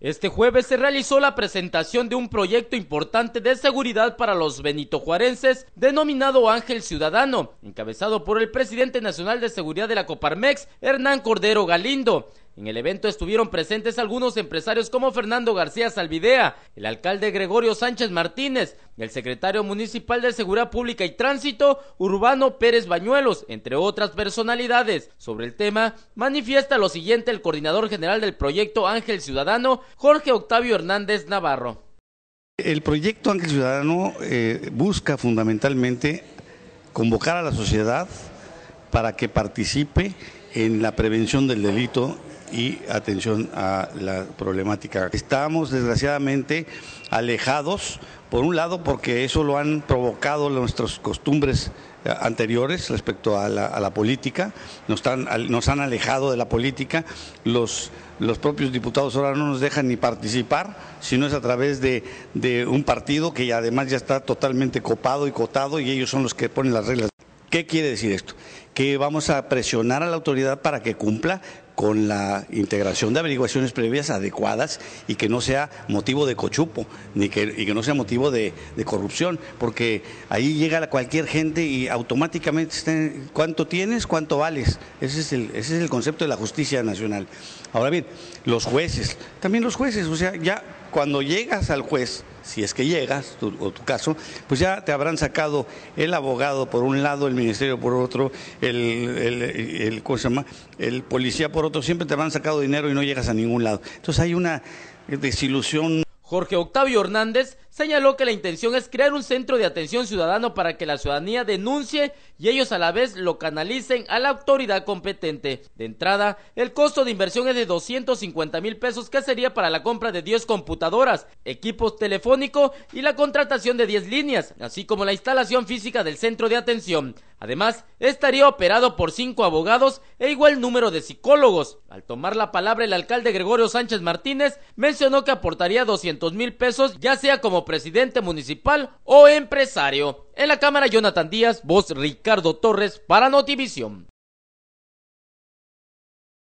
Este jueves se realizó la presentación de un proyecto importante de seguridad para los benitojuarenses denominado Ángel Ciudadano, encabezado por el presidente nacional de seguridad de la Coparmex, Hernán Cordero Galindo. En el evento estuvieron presentes algunos empresarios como Fernando García Salvidea, el alcalde Gregorio Sánchez Martínez el secretario municipal de Seguridad Pública y Tránsito, Urbano Pérez Bañuelos, entre otras personalidades. Sobre el tema, manifiesta lo siguiente el coordinador general del proyecto Ángel Ciudadano, Jorge Octavio Hernández Navarro. El proyecto Ángel Ciudadano eh, busca fundamentalmente convocar a la sociedad para que participe en la prevención del delito y atención a la problemática. Estamos desgraciadamente alejados, por un lado porque eso lo han provocado nuestras costumbres eh, anteriores respecto a la, política, nos, nos, han alejado de la política, los, los, propios diputados ahora no nos dejan ni participar, sino es a través de, de un partido que además ya está totalmente copado y cotado y ellos son los que ponen las reglas. ¿Qué quiere decir esto? Que vamos a presionar a la autoridad para que cumpla con la integración de averiguaciones previas adecuadas y que no sea motivo de cochupo ni que, y que no sea motivo de, corrupción, porque ahí llega cualquier gente y automáticamente cuánto tienes, cuánto vales. Ese es, el, ese es el concepto de la justicia nacional. Ahora bien, los jueces, también los jueces, o sea, ya cuando llegas al juez, si es que llegas, tu, o tu caso, pues ya te habrán sacado el abogado por un lado, el ministerio por otro, el, el, ¿cómo se llama? el policía por otro, siempre te habrán sacado dinero y no llegas a ningún lado. Entonces hay una desilusión. Jorge Octavio Hernández señaló que la intención es crear un centro de atención ciudadano para que la ciudadanía denuncie y ellos a la vez lo canalicen a la autoridad competente. De entrada, el costo de inversión es de 250 mil pesos, que sería para la compra de 10 computadoras, equipos telefónicos y la contratación de 10 líneas, así como la instalación física del centro de atención. Además, estaría operado por cinco abogados e igual número de psicólogos. Al tomar la palabra, el alcalde Gregorio Sánchez Martínez mencionó que aportaría 200 mil pesos, ya sea como presidente municipal o empresario. En la cámara, Jonathan Díaz, voz Ricardo Torres para Notivisión.